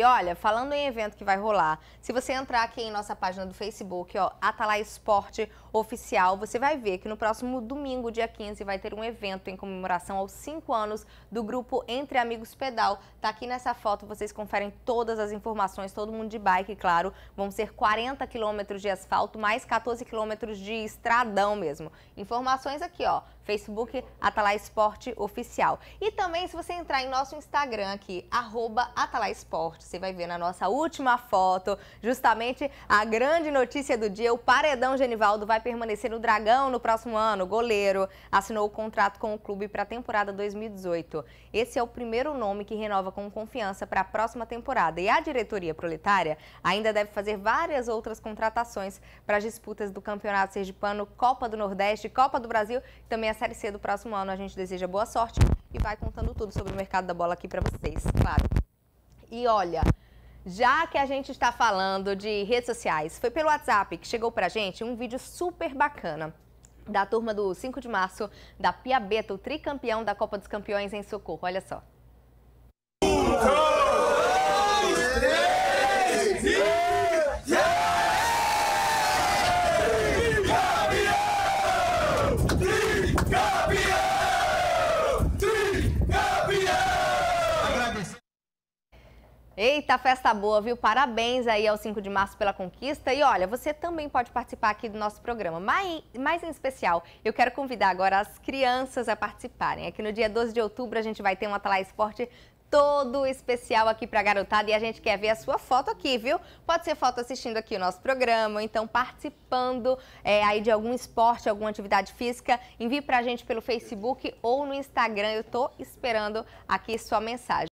E olha, falando em evento que vai rolar, se você entrar aqui em nossa página do Facebook, ó, Atalá Esporte Oficial, você vai ver que no próximo domingo, dia 15, vai ter um evento em comemoração aos 5 anos do grupo Entre Amigos Pedal. Tá aqui nessa foto, vocês conferem todas as informações, todo mundo de bike, claro. Vão ser 40 quilômetros de asfalto, mais 14 quilômetros de estradão mesmo. Informações aqui, ó, Facebook Atalá Esporte Oficial. E também se você entrar em nosso Instagram aqui, arroba Atalá Esporte, você vai ver na nossa última foto, justamente a grande notícia do dia, o paredão Genivaldo vai permanecer no Dragão no próximo ano. goleiro assinou o contrato com o clube para a temporada 2018. Esse é o primeiro nome que renova com confiança para a próxima temporada. E a diretoria proletária ainda deve fazer várias outras contratações para as disputas do Campeonato Sergipano, Copa do Nordeste, Copa do Brasil e também a Série C do próximo ano. A gente deseja boa sorte e vai contando tudo sobre o mercado da bola aqui para vocês, claro. E olha, já que a gente está falando de redes sociais, foi pelo WhatsApp que chegou para gente um vídeo super bacana da turma do 5 de março da Pia Beto, tricampeão da Copa dos Campeões em Socorro. Olha só. Eita, festa boa, viu? Parabéns aí ao 5 de março pela conquista. E olha, você também pode participar aqui do nosso programa. Mas, mais em especial, eu quero convidar agora as crianças a participarem. Aqui no dia 12 de outubro a gente vai ter um Atalá Esporte todo especial aqui para garotada e a gente quer ver a sua foto aqui, viu? Pode ser foto assistindo aqui o nosso programa, ou então participando é, aí de algum esporte, alguma atividade física. Envie para a gente pelo Facebook ou no Instagram. Eu tô esperando aqui sua mensagem.